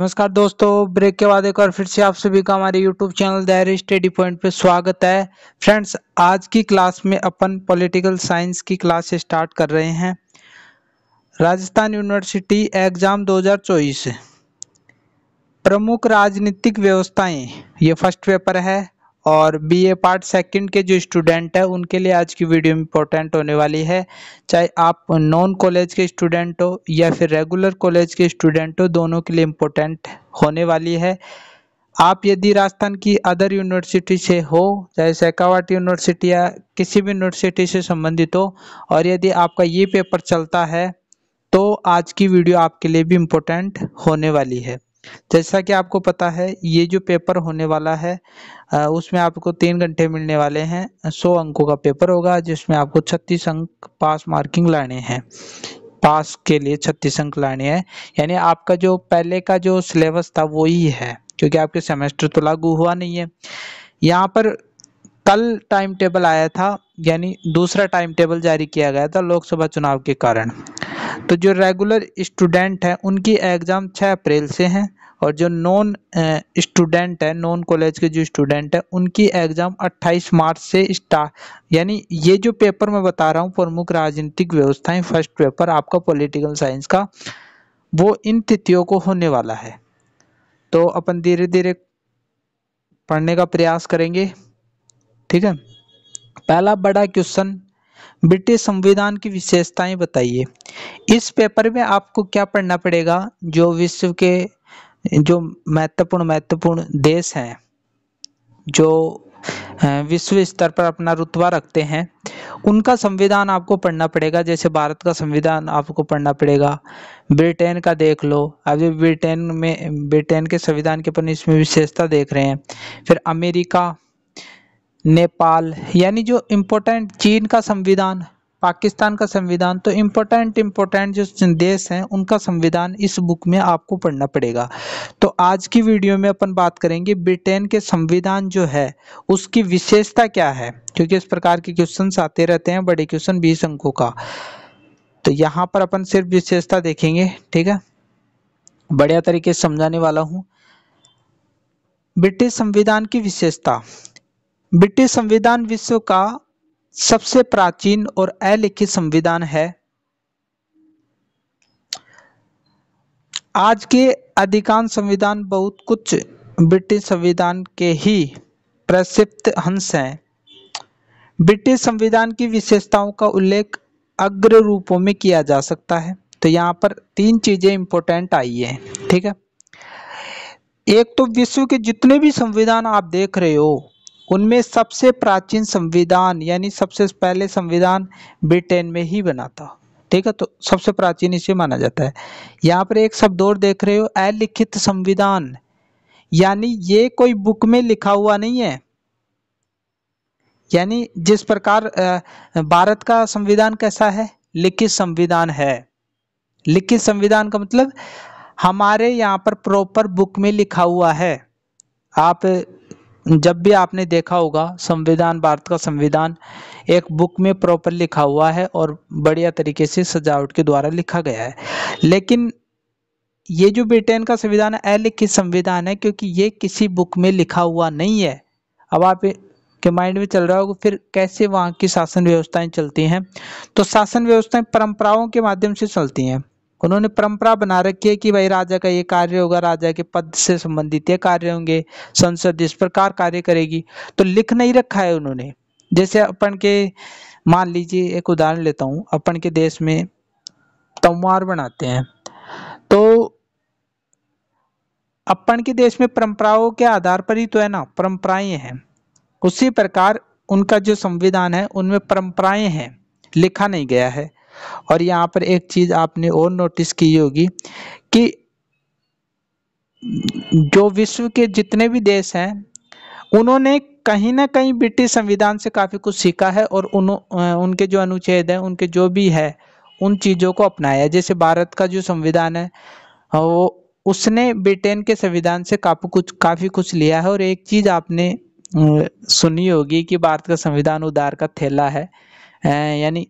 नमस्कार दोस्तों ब्रेक के बाद एक बार फिर से आप सभी का हमारे यूट्यूब चैनल दायरे स्टडी पॉइंट पे स्वागत है फ्रेंड्स आज की क्लास में अपन पॉलिटिकल साइंस की क्लास स्टार्ट कर रहे हैं राजस्थान यूनिवर्सिटी एग्जाम 2024 प्रमुख राजनीतिक व्यवस्थाएं ये फर्स्ट पेपर है और बी ए पार्ट सेकंड के जो स्टूडेंट है उनके लिए आज की वीडियो इम्पोर्टेंट होने वाली है चाहे आप नॉन कॉलेज के स्टूडेंट हो या फिर रेगुलर कॉलेज के स्टूडेंट हो दोनों के लिए इम्पोर्टेंट होने वाली है आप यदि राजस्थान की अदर यूनिवर्सिटी से हो चाहे सेकावाट यूनिवर्सिटी या किसी भी यूनिवर्सिटी से संबंधित हो और यदि आपका ये पेपर चलता है तो आज की वीडियो आपके लिए भी इम्पोर्टेंट होने वाली है जैसा कि आपको पता है ये जो पेपर होने वाला है उसमें आपको तीन घंटे मिलने वाले हैं सौ अंकों का पेपर होगा जिसमें आपको छत्तीस अंक पास मार्किंग लाने हैं पास के लिए छत्तीस अंक लाने हैं यानी आपका जो पहले का जो सिलेबस था वो ही है क्योंकि आपके सेमेस्टर तो लागू हुआ नहीं है यहाँ पर कल टाइम टेबल आया था यानी दूसरा टाइम टेबल जारी किया गया था लोकसभा चुनाव के कारण तो जो रेगुलर स्टूडेंट हैं उनकी एग्ज़ाम 6 अप्रैल से हैं और जो नॉन स्टूडेंट है नॉन कॉलेज के जो स्टूडेंट है उनकी एग्ज़ाम 28 मार्च से स्टार्ट यानी ये जो पेपर मैं बता रहा हूँ प्रमुख राजनीतिक व्यवस्थाएं फर्स्ट पेपर आपका पॉलिटिकल साइंस का वो इन तिथियों को होने वाला है तो अपन धीरे धीरे पढ़ने का प्रयास करेंगे ठीक है पहला बड़ा क्वेश्चन ब्रिटिश संविधान की विशेषताएं बताइए इस पेपर में आपको क्या पढ़ना पड़ेगा जो विश्व के जो महत्वपूर्ण महत्वपूर्ण देश हैं जो विश्व स्तर पर अपना रुतबा रखते हैं उनका संविधान आपको पढ़ना पड़ेगा जैसे भारत का संविधान आपको पढ़ना पड़ेगा ब्रिटेन का देख लो अभी ब्रिटेन में ब्रिटेन के संविधान के अपन इसमें विशेषता देख रहे हैं फिर अमेरिका नेपाल यानी जो इम्पोर्टेंट चीन का संविधान पाकिस्तान का संविधान तो इम्पोर्टेंट इम्पोर्टेंट जो देश हैं उनका संविधान इस बुक में आपको पढ़ना पड़ेगा तो आज की वीडियो में अपन बात करेंगे ब्रिटेन के संविधान जो है उसकी विशेषता क्या है क्योंकि इस प्रकार के क्वेश्चन आते रहते हैं बड़े क्वेश्चन बीस अंकों का तो यहाँ पर अपन सिर्फ विशेषता देखेंगे ठीक है बढ़िया तरीके से समझाने वाला हूँ ब्रिटिश संविधान की विशेषता ब्रिटिश संविधान विश्व का सबसे प्राचीन और अलिखित संविधान है आज के अधिकांश संविधान बहुत कुछ ब्रिटिश संविधान के ही प्रसिद्ध हंस हैं ब्रिटिश संविधान की विशेषताओं का उल्लेख अग्र रूपों में किया जा सकता है तो यहाँ पर तीन चीजें इंपॉर्टेंट आई है ठीक है एक तो विश्व के जितने भी संविधान आप देख रहे हो उनमें सबसे प्राचीन संविधान यानी सबसे पहले संविधान ब्रिटेन में ही बना था ठीक है तो सबसे प्राचीन इसे माना जाता है यहाँ पर एक शब्द और देख रहे हो अलिखित संविधान यानी ये कोई बुक में लिखा हुआ नहीं है यानी जिस प्रकार भारत का संविधान कैसा है लिखित संविधान है लिखित संविधान का मतलब हमारे यहाँ पर प्रॉपर बुक में लिखा हुआ है आप जब भी आपने देखा होगा संविधान भारत का संविधान एक बुक में प्रॉपर लिखा हुआ है और बढ़िया तरीके से सजावट के द्वारा लिखा गया है लेकिन ये जो ब्रिटेन का संविधान है अलिखित संविधान है क्योंकि ये किसी बुक में लिखा हुआ नहीं है अब आप के माइंड में चल रहा होगा फिर कैसे वहाँ की शासन व्यवस्थाएं चलती हैं तो शासन व्यवस्थाएं परंपराओं के माध्यम से चलती हैं उन्होंने परंपरा बना रखी है कि भाई राजा का ये कार्य होगा राजा के पद से संबंधित ये कार्य होंगे संसद इस प्रकार कार्य करेगी तो लिख नहीं रखा है उन्होंने जैसे अपन के मान लीजिए एक उदाहरण लेता हूँ अपन के देश में तमवार बनाते हैं तो अपन के देश में परंपराओं के आधार पर ही तो है ना परंपराएं हैं उसी प्रकार उनका जो संविधान है उनमें परंपराएं हैं लिखा नहीं गया है और यहाँ पर एक चीज़ आपने और नोटिस की होगी कि जो विश्व के जितने भी देश हैं उन्होंने कहीं ना कहीं ब्रिटिश संविधान से काफ़ी कुछ सीखा है और उन उनके जो अनुच्छेद हैं उनके जो भी है उन चीज़ों को अपनाया है जैसे भारत का जो संविधान है वो उसने ब्रिटेन के संविधान से काफ़ी कुछ काफ़ी कुछ लिया है और एक चीज़ आपने सुनी होगी कि भारत का संविधान उदार का थैला है यानी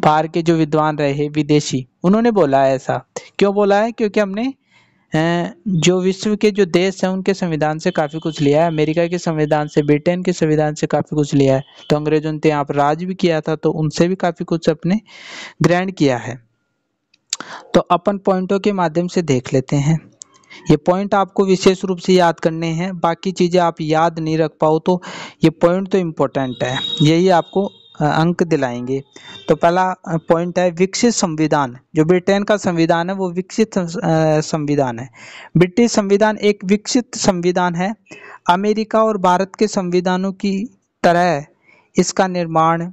बाहर के जो विद्वान रहे विदेशी उन्होंने बोला है ऐसा क्यों बोला है क्योंकि हमने जो विश्व के जो देश हैं उनके संविधान से काफ़ी कुछ लिया है अमेरिका के संविधान से ब्रिटेन के संविधान से काफ़ी कुछ लिया है तो अंग्रेजों ने तो यहाँ पर राज भी किया था तो उनसे भी काफ़ी कुछ अपने ग्रहण किया है तो अपन पॉइंटों के माध्यम से देख लेते हैं ये पॉइंट आपको विशेष रूप से याद करने हैं बाकी चीज़ें आप याद नहीं रख पाओ तो ये पॉइंट तो इम्पोर्टेंट है यही आपको अंक दिलाएंगे तो पहला पॉइंट है विकसित संविधान जो ब्रिटेन का संविधान है वो विकसित संविधान है ब्रिटिश संविधान एक विकसित संविधान है अमेरिका और भारत के संविधानों की तरह इसका निर्माण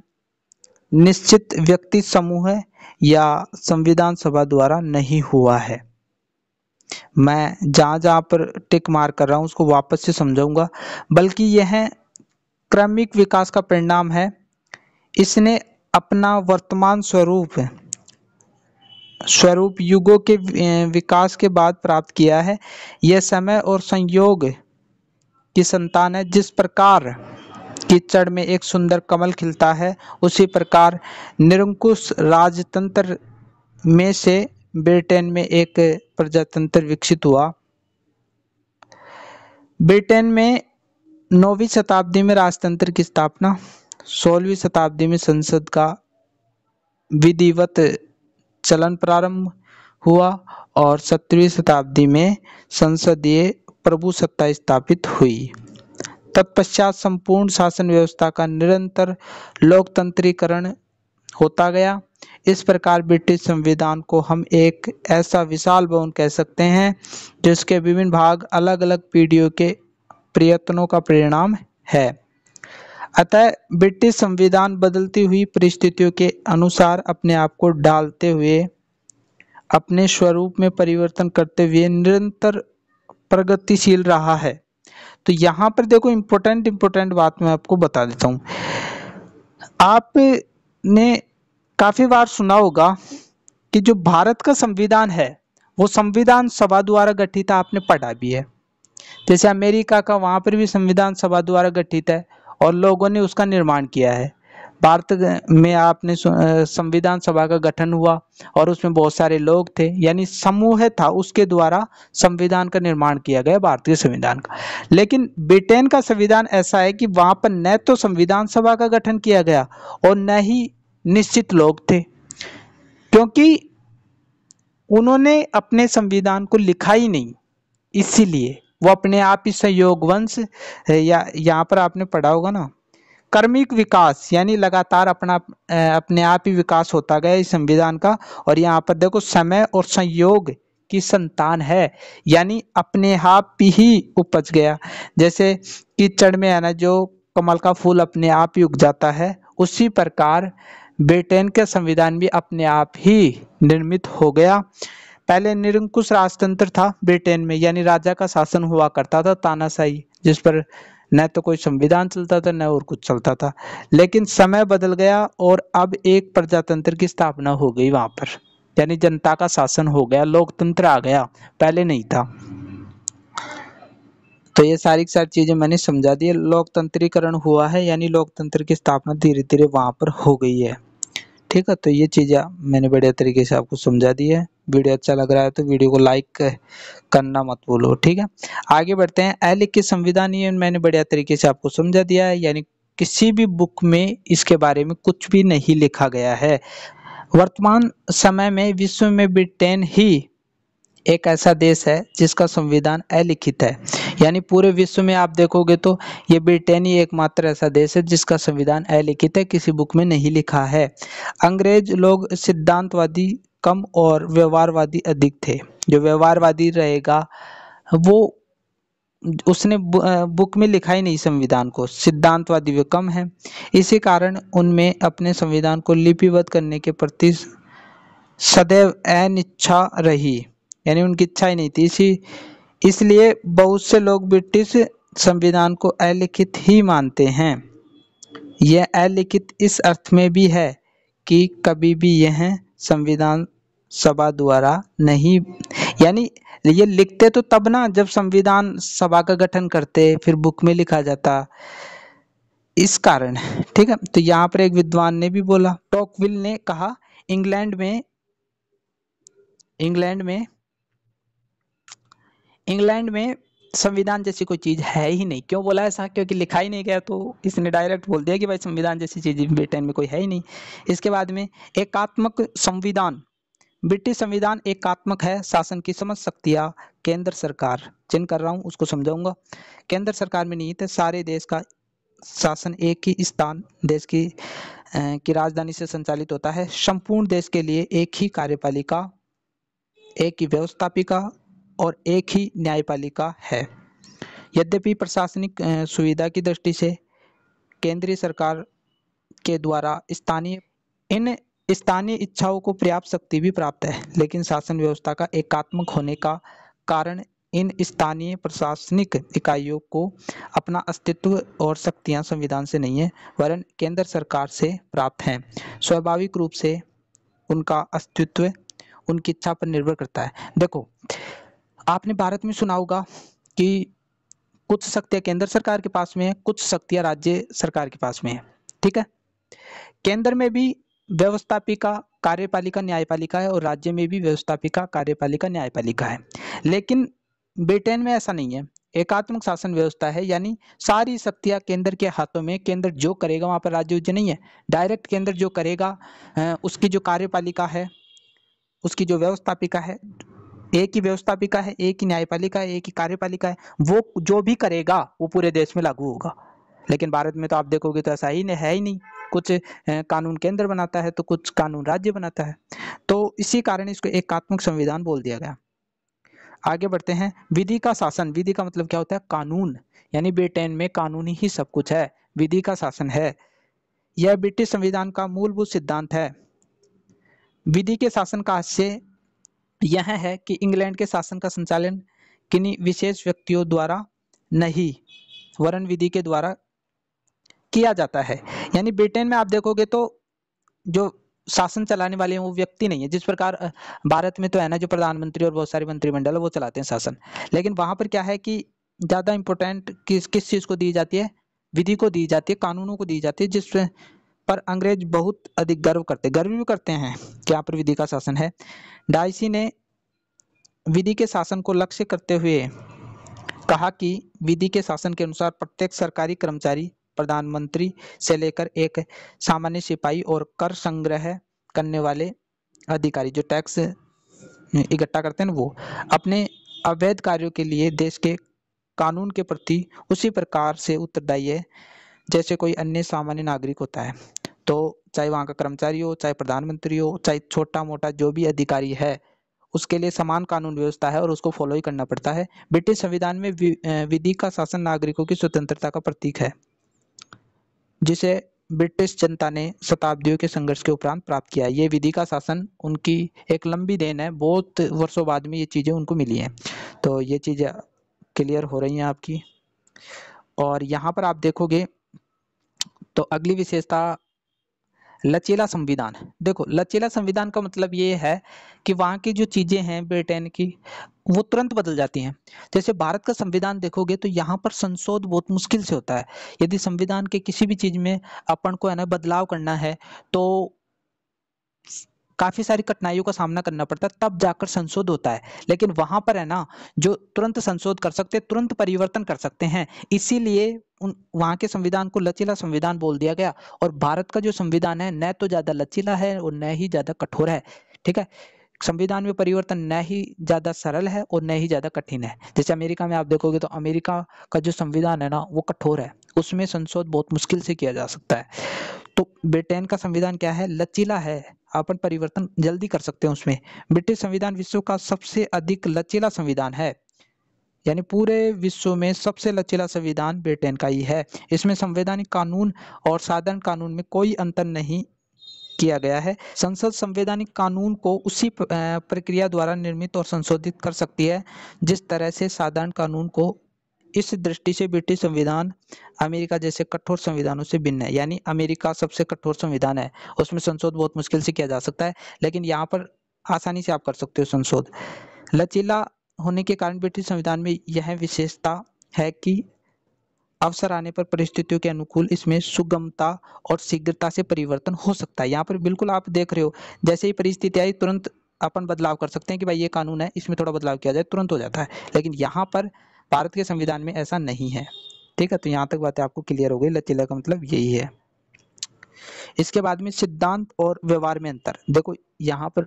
निश्चित व्यक्ति समूह या संविधान सभा द्वारा नहीं हुआ है मैं जहाँ जहाँ पर टिक मार कर रहा हूँ उसको वापस से समझाऊंगा बल्कि यह क्रमिक विकास का परिणाम है इसने अपना वर्तमान स्वरूप स्वरूप युगों के विकास के बाद प्राप्त किया है यह समय और संयोग की संतान है जिस प्रकार कीचड़ में एक सुंदर कमल खिलता है उसी प्रकार निरंकुश राजतंत्र में से ब्रिटेन में एक प्रजातंत्र विकसित हुआ ब्रिटेन में नौवीं शताब्दी में राजतंत्र की स्थापना सोलहवीं शताब्दी में संसद का विधिवत चलन प्रारंभ हुआ और सत्रहवीं शताब्दी में संसदीय प्रभु सत्ता स्थापित हुई तत्पश्चात संपूर्ण शासन व्यवस्था का निरंतर लोकतंत्रीकरण होता गया इस प्रकार ब्रिटिश संविधान को हम एक ऐसा विशाल भवन कह सकते हैं जिसके विभिन्न भाग अलग अलग पीढ़ियों के प्रयत्नों का परिणाम है अतः ब्रिटिश संविधान बदलती हुई परिस्थितियों के अनुसार अपने आप को डालते हुए अपने स्वरूप में परिवर्तन करते हुए निरंतर प्रगतिशील रहा है तो यहाँ पर देखो इम्पोर्टेंट इम्पोर्टेंट बात मैं आपको बता देता हूँ आपने काफ़ी बार सुना होगा कि जो भारत का संविधान है वो संविधान सभा द्वारा गठित आपने पढ़ा भी है जैसे अमेरिका का वहां पर भी संविधान सभा द्वारा गठित है और लोगों ने उसका निर्माण किया है भारत में आपने संविधान सभा का गठन हुआ और उसमें बहुत सारे लोग थे यानी समूह था उसके द्वारा संविधान का निर्माण किया गया भारतीय संविधान का लेकिन ब्रिटेन का संविधान ऐसा है कि वहाँ पर न तो संविधान सभा का गठन किया गया और न ही निश्चित लोग थे क्योंकि उन्होंने अपने संविधान को लिखा ही नहीं इसीलिए वो अपने आप ही सहयोग वंश या यहाँ पर आपने पढ़ा होगा ना कर्मिक विकास यानी लगातार अपना अपने आप ही विकास होता गया इस संविधान का और यहाँ पर देखो समय और संयोग की संतान है यानी अपने आप ही उपज गया जैसे कीचड़ में है ना जो कमल का फूल अपने आप ही उग जाता है उसी प्रकार ब्रिटेन के संविधान भी अपने आप ही निर्मित हो गया पहले निरंकुश राजतंत्र था ब्रिटेन में यानी राजा का शासन हुआ करता था तानाशाही जिस पर न तो कोई संविधान चलता था न और कुछ चलता था लेकिन समय बदल गया और अब एक प्रजातंत्र की स्थापना हो गई वहां पर यानी जनता का शासन हो गया लोकतंत्र आ गया पहले नहीं था तो ये सारी सारी चीजें मैंने समझा दी लोकतंत्रीकरण हुआ है यानी लोकतंत्र की स्थापना धीरे धीरे वहां पर हो गई है ठीक है तो ये चीज़ें मैंने बढ़िया तरीके से आपको समझा दी है वीडियो अच्छा लग रहा है तो वीडियो को लाइक करना मत भूलो ठीक है आगे बढ़ते हैं अलिख के संविधान ये मैंने बढ़िया तरीके से आपको समझा दिया है यानी किसी भी बुक में इसके बारे में कुछ भी नहीं लिखा गया है वर्तमान समय में विश्व में ब्रिटेन ही एक ऐसा देश है जिसका संविधान अलिखित है यानी पूरे विश्व में आप देखोगे तो ये ब्रिटेन ही एकमात्र ऐसा देश है जिसका संविधान अलिखित है किसी बुक में नहीं लिखा है अंग्रेज लोग सिद्धांतवादी कम और व्यवहारवादी अधिक थे जो व्यवहारवादी रहेगा वो उसने बुक में लिखा ही नहीं संविधान को सिद्धांतवादी वे कम है इसी कारण उनमें अपने संविधान को लिपिबद्ध करने के प्रति सदैव अनिच्छा रही यानी उनकी इच्छा ही नहीं थी इसी इसलिए बहुत से लोग ब्रिटिश संविधान को अलिखित ही मानते हैं यह अलिखित इस अर्थ में भी है कि कभी भी यह संविधान सभा द्वारा नहीं यानी ये लिखते तो तब ना जब संविधान सभा का गठन करते फिर बुक में लिखा जाता इस कारण ठीक है तो यहाँ पर एक विद्वान ने भी बोला टॉकविल ने कहा इंग्लैंड में इंग्लैंड में इंग्लैंड में संविधान जैसी कोई चीज़ है ही नहीं क्यों बोला ऐसा क्योंकि लिखा ही नहीं गया तो इसने डायरेक्ट बोल दिया कि भाई संविधान जैसी चीज़ ब्रिटेन में कोई है ही नहीं इसके बाद में एकात्मक संविधान ब्रिटिश संविधान एकात्मक है शासन की समझ शक्तियाँ केंद्र सरकार चिन्ह कर रहा हूँ उसको समझाऊंगा केंद्र सरकार में नहीं थे सारे देश का शासन एक ही स्थान देश की की राजधानी से संचालित होता है संपूर्ण देश के लिए एक ही कार्यपालिका एक ही व्यवस्थापिका और एक ही न्यायपालिका है यद्यपि प्रशासनिक सुविधा की दृष्टि से केंद्रीय सरकार के द्वारा स्थानीय इन स्थानीय इच्छाओं को पर्याप्त शक्ति भी प्राप्त है लेकिन शासन व्यवस्था का एकात्मक होने का कारण इन स्थानीय प्रशासनिक इकाइयों को अपना अस्तित्व और शक्तियां संविधान से नहीं है वरन केंद्र सरकार से प्राप्त हैं स्वाभाविक रूप से उनका अस्तित्व उनकी इच्छा पर निर्भर करता है देखो आपने भारत में सुना होगा कि कुछ शक्तियां केंद्र सरकार के पास में है कुछ शक्तियां राज्य सरकार के पास में है ठीक है केंद्र में भी व्यवस्थापिका कार्यपालिका न्यायपालिका है और राज्य में भी व्यवस्थापिका कार्यपालिका न्यायपालिका है लेकिन ब्रिटेन में ऐसा नहीं है एकात्मक शासन व्यवस्था है यानी सारी शक्तियां केंद्र के हाथों में केंद्र जो करेगा वहां पर राज्य उज्जय नहीं है डायरेक्ट केंद्र जो करेगा उसकी जो कार्यपालिका है उसकी जो व्यवस्थापिका है एक ही व्यवस्थापिका है एक ही न्यायपालिका है एक ही कार्यपालिका है वो जो भी करेगा वो पूरे देश में लागू होगा लेकिन भारत में तो आप देखोगे तो ऐसा ही नहीं है ही नहीं कुछ कानून केंद्र बनाता है तो कुछ कानून राज्य बनाता है तो इसी कारण इसको एकात्मक संविधान बोल दिया गया आगे बढ़ते हैं विधि का शासन विधि का मतलब क्या होता है कानून यानी ब्रिटेन में कानून ही सब कुछ है विधि का शासन है यह ब्रिटिश संविधान का मूलभूत सिद्धांत है विधि के शासन का आशय यह है कि इंग्लैंड के शासन का संचालन किन्हीं विशेष व्यक्तियों द्वारा नहीं वरण विधि के द्वारा किया जाता है यानी ब्रिटेन में आप देखोगे तो जो शासन चलाने वाले हैं वो व्यक्ति नहीं है जिस प्रकार भारत में तो है ना जो प्रधानमंत्री और बहुत सारे मंत्रिमंडल है वो चलाते हैं शासन लेकिन वहाँ पर क्या है कि ज़्यादा इंपॉर्टेंट किस किस चीज़ को दी जाती है विधि को दी जाती है कानूनों को दी जाती है जिसमें पर अंग्रेज बहुत अधिक गर्व करते गर्व भी करते हैं कि यहाँ पर विधि का शासन है डाइसी ने विधि के शासन को लक्ष्य करते हुए कहा कि विधि के शासन के अनुसार प्रत्येक सरकारी कर्मचारी प्रधानमंत्री से लेकर एक सामान्य सिपाही और कर संग्रह करने वाले अधिकारी जो टैक्स इकट्ठा करते हैं वो अपने अवैध कार्यों के लिए देश के कानून के प्रति उसी प्रकार से उत्तरदायी है जैसे कोई अन्य सामान्य नागरिक होता है तो चाहे वहाँ का कर्मचारी हो चाहे प्रधानमंत्री हो चाहे छोटा मोटा जो भी अधिकारी है उसके लिए समान कानून व्यवस्था है और उसको फॉलो ही करना पड़ता है ब्रिटिश संविधान में विधि का शासन नागरिकों की स्वतंत्रता का प्रतीक है जिसे ब्रिटिश जनता ने शताब्दियों के संघर्ष के उपरांत प्राप्त किया ये विधि का शासन उनकी एक लंबी देन है बहुत वर्षों बाद में ये चीज़ें उनको मिली हैं तो ये चीज़ें क्लियर हो रही हैं आपकी और यहाँ पर आप देखोगे तो अगली विशेषता लचीला संविधान देखो लचीला संविधान का मतलब ये है कि वहाँ की जो चीज़ें हैं ब्रिटेन की वो तुरंत बदल जाती हैं जैसे भारत का संविधान देखोगे तो यहाँ पर संशोध बहुत मुश्किल से होता है यदि संविधान के किसी भी चीज़ में अपन को है ना बदलाव करना है तो काफ़ी सारी कठिनाइयों का सामना करना पड़ता है तब जाकर संशोध होता है लेकिन वहाँ पर है ना जो तुरंत संशोध कर सकते हैं तुरंत परिवर्तन कर सकते हैं इसीलिए उन वहाँ के संविधान को लचीला संविधान बोल दिया गया और भारत का जो संविधान है न तो ज़्यादा लचीला है और न ही ज़्यादा कठोर है ठीक है संविधान में परिवर्तन न ही ज़्यादा सरल है और न ही ज़्यादा कठिन है जैसे अमेरिका में आप देखोगे तो अमेरिका का जो संविधान है ना वो कठोर है उसमें संशोध बहुत मुश्किल से किया जा सकता है तो ब्रिटेन का संविधान क्या है लचीला है अपन परिवर्तन जल्दी कर सकते हैं उसमें ब्रिटिश संविधान विश्व का सबसे अधिक लचीला संविधान है यानी पूरे विश्व में सबसे लचीला संविधान ब्रिटेन का ही है इसमें संवैधानिक कानून और साधारण कानून में कोई अंतर नहीं किया गया है संसद संवैधानिक कानून को उसी प्रक्रिया द्वारा निर्मित और संशोधित कर सकती है जिस तरह से साधारण कानून को इस दृष्टि से ब्रिटिश संविधान अमेरिका जैसे कठोर संविधानों से भिन्न है यानी अमेरिका सबसे कठोर संविधान है उसमें संशोध बहुत मुश्किल से किया जा सकता है लेकिन यहाँ पर आसानी से आप कर सकते हो संशोध लचीला होने के कारण ब्रिटिश संविधान में यह विशेषता है कि अवसर आने पर परिस्थितियों के अनुकूल इसमें सुगमता और शीघ्रता से परिवर्तन हो सकता है यहाँ पर बिल्कुल आप देख रहे हो जैसे ही परिस्थिति आई तुरंत अपन बदलाव कर सकते हैं कि भाई ये कानून है इसमें थोड़ा बदलाव किया जाए तुरंत हो जाता है लेकिन यहाँ पर भारत के संविधान में ऐसा नहीं है ठीक है तो यहाँ तक बातें आपको क्लियर हो गई लचीला का मतलब यही है इसके बाद में सिद्धांत और व्यवहार में अंतर देखो यहाँ पर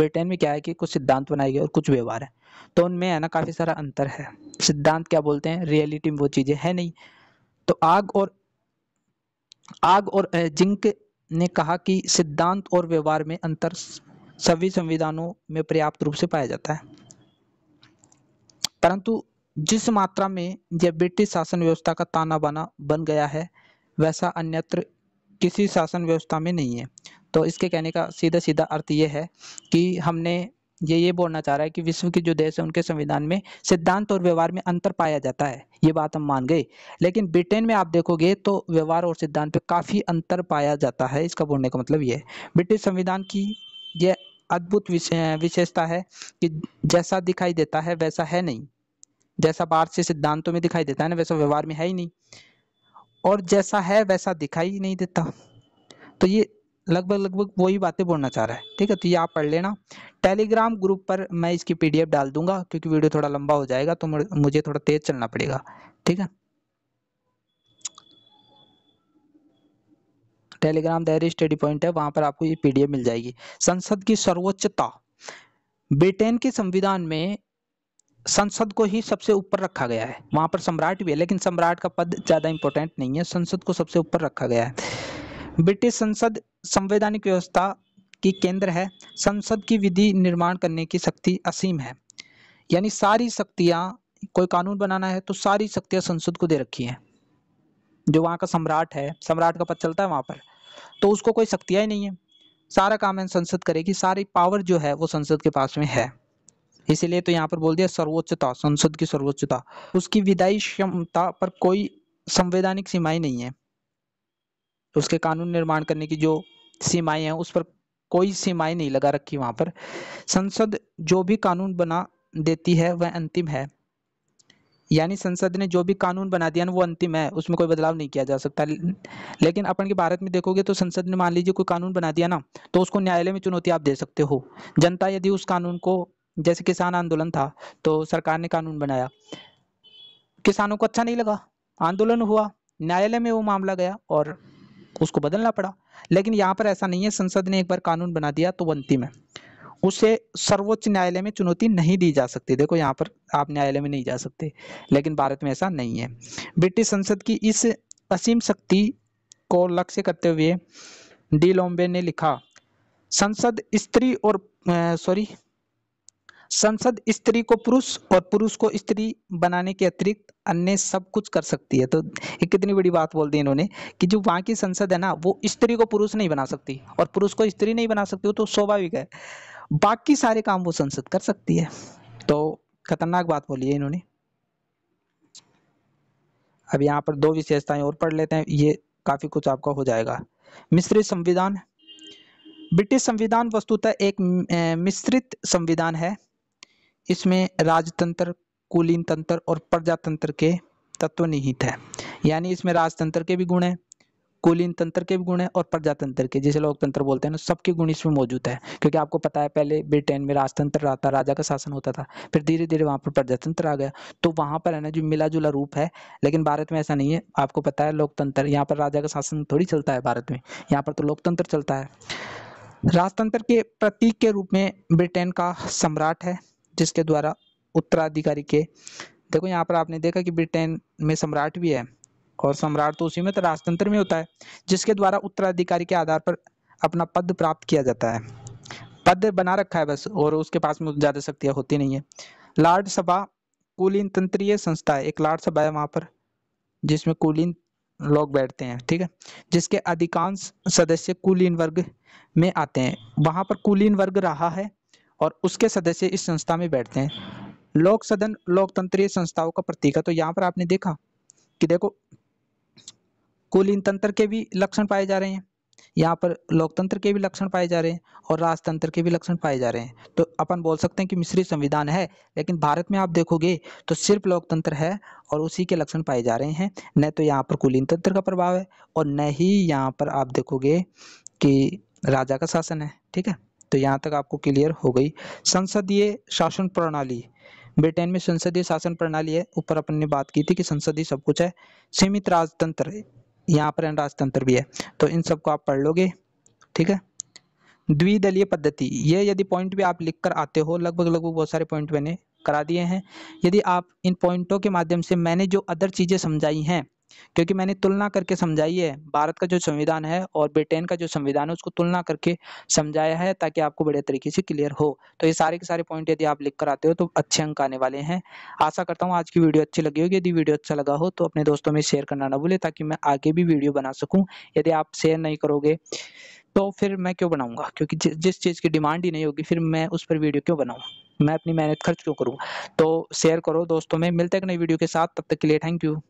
ब्रिटेन में क्या है कि कुछ सिद्धांत बनाए गए और कुछ व्यवहार है तो उनमें है ना काफ़ी सारा अंतर है सिद्धांत क्या बोलते हैं रियलिटी में वो चीज़ें है नहीं तो आग और आग और जिंक ने कहा कि सिद्धांत और व्यवहार में अंतर सभी संविधानों में पर्याप्त रूप से पाया जाता है परंतु जिस मात्रा में यह ब्रिटिश शासन व्यवस्था का ताना बाना बन गया है वैसा अन्यत्र किसी शासन व्यवस्था में नहीं है तो इसके कहने का सीधा सीधा अर्थ ये है कि हमने ये ये बोलना चाह रहा है कि विश्व के जो देश हैं उनके संविधान में सिद्धांत और व्यवहार में अंतर पाया जाता है ये बात हम मान गए लेकिन ब्रिटेन में आप देखोगे तो व्यवहार और सिद्धांत पे काफ़ी अंतर पाया जाता है इसका बोलने का मतलब ये ब्रिटिश संविधान की यह अद्भुत विशेषता है कि जैसा दिखाई देता है वैसा है नहीं जैसा बाहर से सिद्धांतों में दिखाई देता है ना वैसा व्यवहार में है ही नहीं और जैसा है वैसा दिखाई नहीं देता तो ये लगभग लगभग वही बातें बोलना चाह रहा है ठीक है तो ये आप पढ़ लेना टेलीग्राम ग्रुप पर मैं इसकी पीडीएफ डाल दूंगा क्योंकि वीडियो थोड़ा लंबा हो जाएगा तो मुझे थोड़ा तेज चलना पड़ेगा ठीक है टेलीग्राम डायरी स्टडी पॉइंट है वहां पर आपको ये पीडीएफ मिल जाएगी संसद की सर्वोच्चता ब्रिटेन के संविधान में संसद को ही सबसे ऊपर रखा गया है वहाँ पर सम्राट भी है लेकिन सम्राट का पद ज़्यादा इंपॉर्टेंट नहीं है संसद को सबसे ऊपर रखा गया है ब्रिटिश संसद संवैधानिक व्यवस्था की केंद्र है संसद की विधि निर्माण करने की शक्ति असीम है यानी सारी शक्तियाँ कोई कानून बनाना है तो सारी शक्तियाँ संसद को दे रखी हैं जो वहाँ का सम्राट है सम्राट का पद चलता है वहाँ पर तो उसको कोई शक्तियाँ ही नहीं है सारा काम है संसद करेगी सारी पावर जो है वो संसद के पास में है इसलिए तो यहाँ पर बोल दिया सर्वोच्चता संसद की सर्वोच्चता उसकी विदाई क्षमता पर कोई संवैधानिक सीमाएं नहीं है उसके कानून निर्माण करने की जो सीमाएं हैं उस पर कोई सीमाएं नहीं लगा रखी वहां पर संसद जो भी कानून बना देती है वह अंतिम है यानी संसद ने जो भी कानून बना दिया ना वो अंतिम है उसमें कोई बदलाव नहीं किया जा सकता लेकिन अपन के भारत में देखोगे तो संसद ने मान लीजिए कोई कानून बना दिया ना तो उसको न्यायालय में चुनौती आप दे सकते हो जनता यदि उस कानून को जैसे किसान आंदोलन था तो सरकार ने कानून बनाया किसानों को अच्छा नहीं लगा आंदोलन हुआ न्यायालय में वो मामला गया और उसको बदलना पड़ा लेकिन यहाँ पर ऐसा नहीं है संसद ने एक बार कानून बना दिया तो बनती में उसे सर्वोच्च न्यायालय में चुनौती नहीं दी जा सकती देखो यहाँ पर आप न्यायालय में नहीं जा सकते लेकिन भारत में ऐसा नहीं है ब्रिटिश संसद की इस असीम शक्ति को लक्ष्य करते हुए डी लोम्बे ने लिखा संसद स्त्री और सॉरी संसद स्त्री को पुरुष और पुरुष को स्त्री बनाने के अतिरिक्त अन्य सब कुछ कर सकती है तो एक कितनी बड़ी बात बोल दी इन्होंने कि जो वहाँ की संसद है ना वो स्त्री को पुरुष नहीं बना सकती और पुरुष को स्त्री नहीं बना सकती वो तो स्वाभाविक है बाकी सारे काम वो संसद कर सकती है तो खतरनाक बात बोली है इन्होंने अब यहाँ पर दो विशेषताएं और पढ़ लेते हैं ये काफी कुछ आपका हो जाएगा मिश्रित संविधान ब्रिटिश संविधान वस्तुतः एक मिश्रित संविधान है इसमें राजतंत्र कुलीन तंत्र और प्रजातंत्र के तत्व निहित है यानी इसमें राजतंत्र के भी गुण हैं कुलीन तंत्र के भी गुण हैं और प्रजातंत्र के जिसे लोकतंत्र बोलते हैं ना सबके गुण इसमें मौजूद है क्योंकि आपको पता है पहले ब्रिटेन में राजतंत्र रहा था राजा का शासन होता था फिर धीरे धीरे वहाँ पर प्रजातंत्र आ गया तो वहाँ पर है ना जो मिला जुला रूप है लेकिन भारत में ऐसा नहीं है आपको पता है लोकतंत्र यहाँ पर राजा का शासन थोड़ी चलता है भारत में यहाँ पर तो लोकतंत्र चलता है राजतंत्र के प्रतीक के रूप में ब्रिटेन का सम्राट है जिसके द्वारा उत्तराधिकारी के देखो यहाँ पर आपने देखा कि ब्रिटेन में सम्राट भी है और सम्राट तो उसी में तो राजतंत्र में होता है जिसके द्वारा उत्तराधिकारी के आधार पर अपना पद प्राप्त किया जाता है पद बना रखा है बस और उसके पास में ज़्यादा शक्तियाँ होती नहीं है लार्ड सभा कुलीन तंत्रीय संस्था है एक लार्ड सभा है वहाँ पर जिसमें कुलीन लोग बैठते हैं ठीक है जिसके अधिकांश सदस्य कुलीन वर्ग में आते हैं वहाँ पर कुलीन वर्ग रहा है और उसके सदस्य इस संस्था में बैठते हैं लोक सदन लोकतंत्रीय संस्थाओं का प्रतीक है तो यहाँ पर आपने देखा कि देखो कुलीन तंत्र के भी लक्षण पाए जा रहे हैं यहाँ पर लोकतंत्र के भी लक्षण पाए जा रहे हैं और राजतंत्र के भी लक्षण पाए जा रहे हैं तो अपन बोल सकते हैं कि मिश्रित संविधान है लेकिन भारत में आप देखोगे तो सिर्फ लोकतंत्र है और उसी के लक्षण पाए जा रहे हैं न तो यहाँ पर कुलीन तंत्र का प्रभाव है और न ही यहाँ पर आप देखोगे कि राजा का शासन है ठीक है तो यहाँ तक आपको क्लियर हो गई संसदीय शासन प्रणाली ब्रिटेन में संसदीय शासन प्रणाली है ऊपर अपन ने बात की थी कि संसदीय सब कुछ है सीमित राजतंत्र यहाँ पर राजतंत्र भी है तो इन सबको आप पढ़ लोगे ठीक है द्विदलीय पद्धति ये यदि पॉइंट भी आप लिख कर आते हो लगभग लगभग बहुत सारे पॉइंट मैंने करा दिए हैं यदि आप इन पॉइंटों के माध्यम से मैंने जो अदर चीज़ें समझाई हैं क्योंकि मैंने तुलना करके समझाई है भारत का जो संविधान है और ब्रिटेन का जो संविधान है उसको तुलना करके समझाया है ताकि आपको बड़े तरीके से क्लियर हो तो ये सारे के सारे पॉइंट यदि आप लिख कर आते हो तो अच्छे अंक आने वाले हैं आशा करता हूँ आज की वीडियो अच्छी लगी होगी यदि वीडियो अच्छा लगा हो तो अपने दोस्तों में शेयर करना ना भूले ताकि मैं आगे भी वीडियो बना सकूँ यदि आप शेयर नहीं करोगे तो फिर मैं क्यों बनाऊंगा क्योंकि जिस चीज़ की डिमांड ही नहीं होगी फिर मैं उस पर वीडियो क्यों बनाऊँ मैं अपनी मेहनत खर्च क्यों करूँ तो शेयर करो दोस्तों में मिलते हैं नई वीडियो के साथ तब तक के लिए थैंक यू